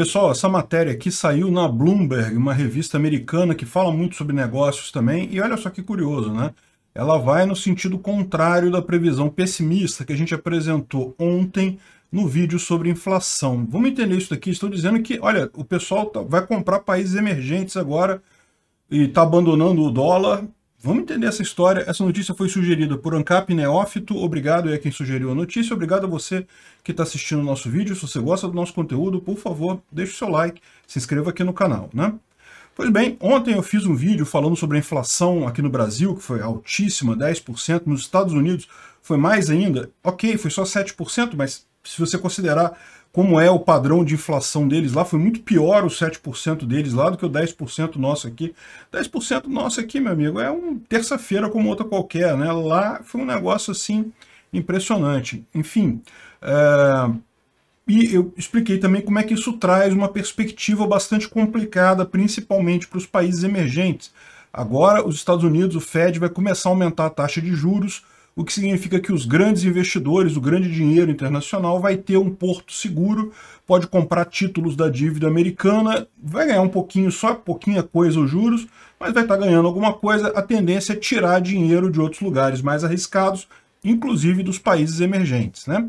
Pessoal, essa matéria aqui saiu na Bloomberg, uma revista americana que fala muito sobre negócios também, e olha só que curioso, né? Ela vai no sentido contrário da previsão pessimista que a gente apresentou ontem no vídeo sobre inflação. Vamos entender isso daqui, estou dizendo que, olha, o pessoal tá, vai comprar países emergentes agora e está abandonando o dólar Vamos entender essa história. Essa notícia foi sugerida por Ancap Neófito. Obrigado é quem sugeriu a notícia. Obrigado a você que está assistindo o nosso vídeo. Se você gosta do nosso conteúdo, por favor, deixe o seu like, se inscreva aqui no canal, né? Pois bem, ontem eu fiz um vídeo falando sobre a inflação aqui no Brasil, que foi altíssima, 10%. Nos Estados Unidos foi mais ainda. Ok, foi só 7%, mas se você considerar como é o padrão de inflação deles lá. Foi muito pior o 7% deles lá do que o 10% nosso aqui. 10% nosso aqui, meu amigo, é um terça-feira como outra qualquer, né? Lá foi um negócio assim impressionante. Enfim, é... e eu expliquei também como é que isso traz uma perspectiva bastante complicada, principalmente para os países emergentes. Agora, os Estados Unidos, o Fed, vai começar a aumentar a taxa de juros o que significa que os grandes investidores, o grande dinheiro internacional, vai ter um porto seguro, pode comprar títulos da dívida americana, vai ganhar um pouquinho, só pouquinha coisa os juros, mas vai estar tá ganhando alguma coisa. A tendência é tirar dinheiro de outros lugares mais arriscados, inclusive dos países emergentes. Né?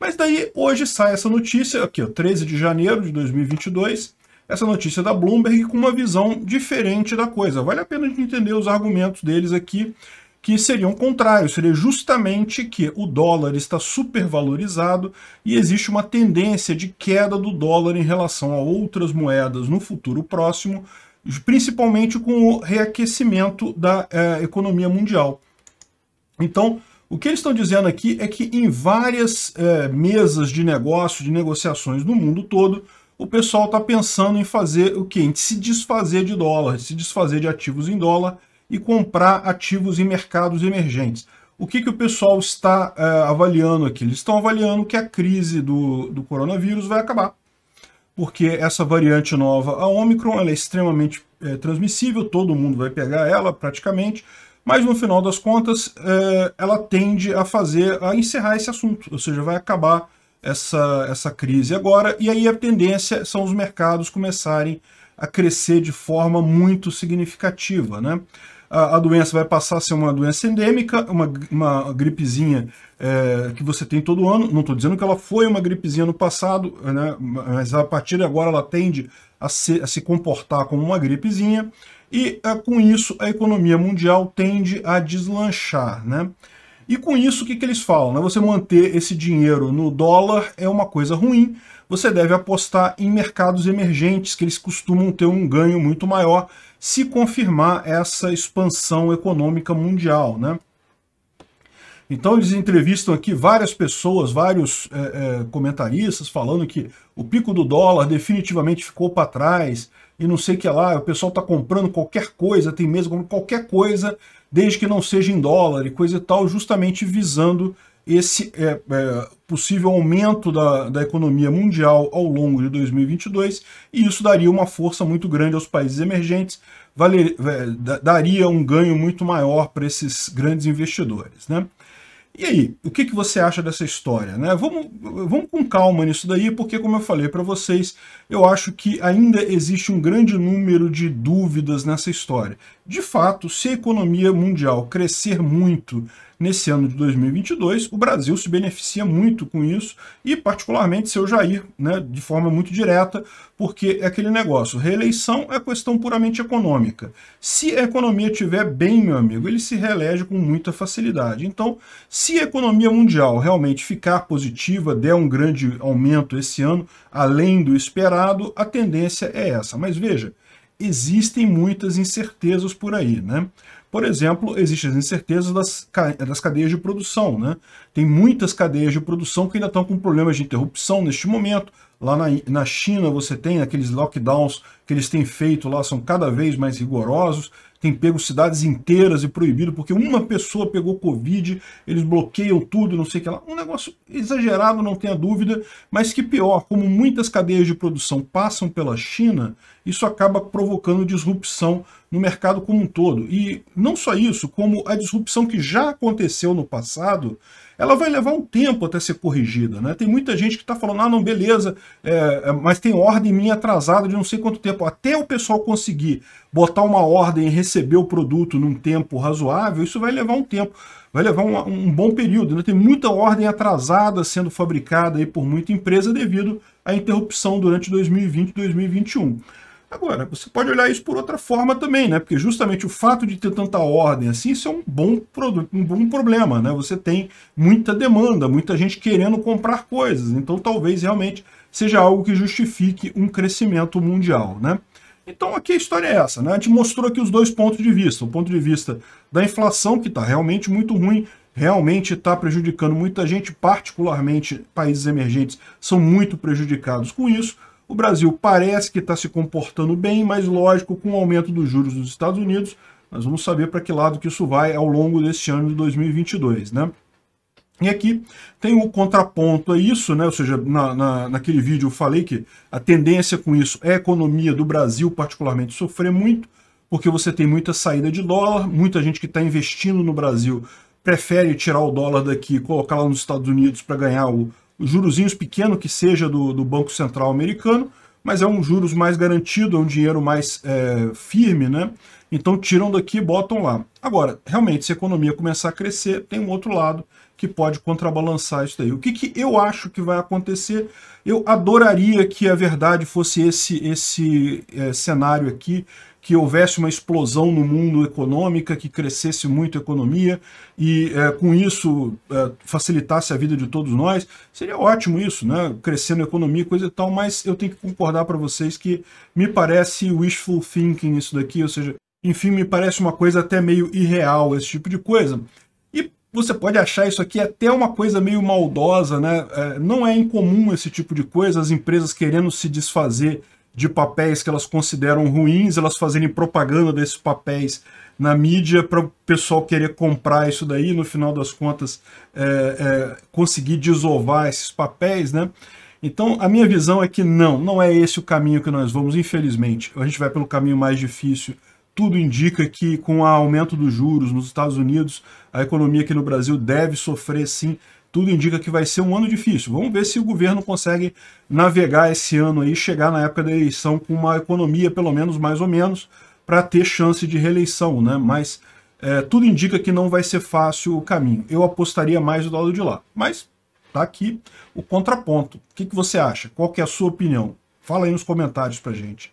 Mas daí hoje sai essa notícia, aqui, ó, 13 de janeiro de 2022, essa notícia da Bloomberg com uma visão diferente da coisa. Vale a pena a gente entender os argumentos deles aqui que seriam contrários, seria justamente que o dólar está supervalorizado e existe uma tendência de queda do dólar em relação a outras moedas no futuro próximo, principalmente com o reaquecimento da eh, economia mundial. Então, o que eles estão dizendo aqui é que em várias eh, mesas de negócio, de negociações no mundo todo, o pessoal está pensando em fazer o quê? Em se desfazer de dólar, se desfazer de ativos em dólar e comprar ativos em mercados emergentes. O que, que o pessoal está eh, avaliando aqui? Eles estão avaliando que a crise do, do coronavírus vai acabar, porque essa variante nova, a Omicron, ela é extremamente é, transmissível, todo mundo vai pegar ela praticamente, mas no final das contas é, ela tende a fazer, a encerrar esse assunto, ou seja, vai acabar essa, essa crise agora, e aí a tendência são os mercados começarem a a crescer de forma muito significativa. Né? A, a doença vai passar a ser uma doença endêmica, uma, uma gripezinha é, que você tem todo ano. Não estou dizendo que ela foi uma gripezinha no passado, né? mas a partir de agora ela tende a se, a se comportar como uma gripezinha. E é, com isso a economia mundial tende a deslanchar. Né? E com isso, o que, que eles falam? Né? Você manter esse dinheiro no dólar é uma coisa ruim, você deve apostar em mercados emergentes, que eles costumam ter um ganho muito maior se confirmar essa expansão econômica mundial. Né? Então eles entrevistam aqui várias pessoas, vários é, é, comentaristas falando que o pico do dólar definitivamente ficou para trás e não sei o que lá, o pessoal está comprando qualquer coisa, tem mesmo qualquer coisa, desde que não seja em dólar e coisa e tal, justamente visando esse é, é possível aumento da, da economia mundial ao longo de 2022 e isso daria uma força muito grande aos países emergentes, valer, é, daria um ganho muito maior para esses grandes investidores. Né? E aí, o que, que você acha dessa história? Né? Vamos, vamos com calma nisso daí, porque, como eu falei para vocês, eu acho que ainda existe um grande número de dúvidas nessa história. De fato, se a economia mundial crescer muito nesse ano de 2022, o Brasil se beneficia muito com isso e particularmente seu Jair, né, de forma muito direta, porque é aquele negócio, reeleição é questão puramente econômica. Se a economia estiver bem, meu amigo, ele se reelege com muita facilidade. Então, se a economia mundial realmente ficar positiva, der um grande aumento esse ano, além do esperado, a tendência é essa. Mas veja, existem muitas incertezas por aí, né? Por exemplo, existem as incertezas das, das cadeias de produção, né? Tem muitas cadeias de produção que ainda estão com problemas de interrupção neste momento. Lá na, na China você tem aqueles lockdowns que eles têm feito lá, são cada vez mais rigorosos tem pego cidades inteiras e proibido, porque uma pessoa pegou Covid, eles bloqueiam tudo, não sei o que lá. Um negócio exagerado, não tenha dúvida, mas que pior, como muitas cadeias de produção passam pela China, isso acaba provocando disrupção no mercado como um todo. E não só isso, como a disrupção que já aconteceu no passado, ela vai levar um tempo até ser corrigida. Né? Tem muita gente que está falando, ah, não, beleza, é, é, mas tem ordem minha atrasada de não sei quanto tempo. Até o pessoal conseguir botar uma ordem e receber o produto num tempo razoável, isso vai levar um tempo, vai levar um, um bom período. Né? Tem muita ordem atrasada sendo fabricada aí por muita empresa devido à interrupção durante 2020 e 2021. Agora, você pode olhar isso por outra forma também, né? Porque justamente o fato de ter tanta ordem assim, isso é um bom, produto, um bom problema, né? Você tem muita demanda, muita gente querendo comprar coisas. Então, talvez realmente seja algo que justifique um crescimento mundial, né? Então, aqui a história é essa, né? A gente mostrou aqui os dois pontos de vista. O ponto de vista da inflação, que está realmente muito ruim, realmente está prejudicando muita gente, particularmente países emergentes são muito prejudicados com isso. O Brasil parece que está se comportando bem, mas lógico, com o aumento dos juros dos Estados Unidos, nós vamos saber para que lado que isso vai ao longo deste ano de 2022, né? E aqui tem o um contraponto a isso, né? ou seja, na, na, naquele vídeo eu falei que a tendência com isso é a economia do Brasil particularmente sofrer muito, porque você tem muita saída de dólar, muita gente que está investindo no Brasil prefere tirar o dólar daqui e colocar lá nos Estados Unidos para ganhar o, jurozinhos pequeno que seja do, do Banco Central americano, mas é um juros mais garantido, é um dinheiro mais é, firme, né? Então tiram daqui e botam lá. Agora, realmente, se a economia começar a crescer, tem um outro lado, que pode contrabalançar isso daí. O que, que eu acho que vai acontecer? Eu adoraria que a verdade fosse esse, esse é, cenário aqui, que houvesse uma explosão no mundo econômica, que crescesse muito a economia e é, com isso é, facilitasse a vida de todos nós. Seria ótimo isso, né? Crescendo a economia, coisa e tal, mas eu tenho que concordar para vocês que me parece wishful thinking isso daqui, ou seja, enfim, me parece uma coisa até meio irreal esse tipo de coisa. Você pode achar isso aqui até uma coisa meio maldosa, né? É, não é incomum esse tipo de coisa, as empresas querendo se desfazer de papéis que elas consideram ruins, elas fazerem propaganda desses papéis na mídia para o pessoal querer comprar isso daí, no final das contas é, é, conseguir desovar esses papéis, né? Então a minha visão é que não, não é esse o caminho que nós vamos, infelizmente. A gente vai pelo caminho mais difícil tudo indica que com o aumento dos juros nos Estados Unidos, a economia aqui no Brasil deve sofrer sim. Tudo indica que vai ser um ano difícil. Vamos ver se o governo consegue navegar esse ano aí, chegar na época da eleição com uma economia, pelo menos mais ou menos, para ter chance de reeleição, né? Mas é, tudo indica que não vai ser fácil o caminho. Eu apostaria mais do lado de lá. Mas tá aqui o contraponto. O que, que você acha? Qual que é a sua opinião? Fala aí nos comentários pra gente.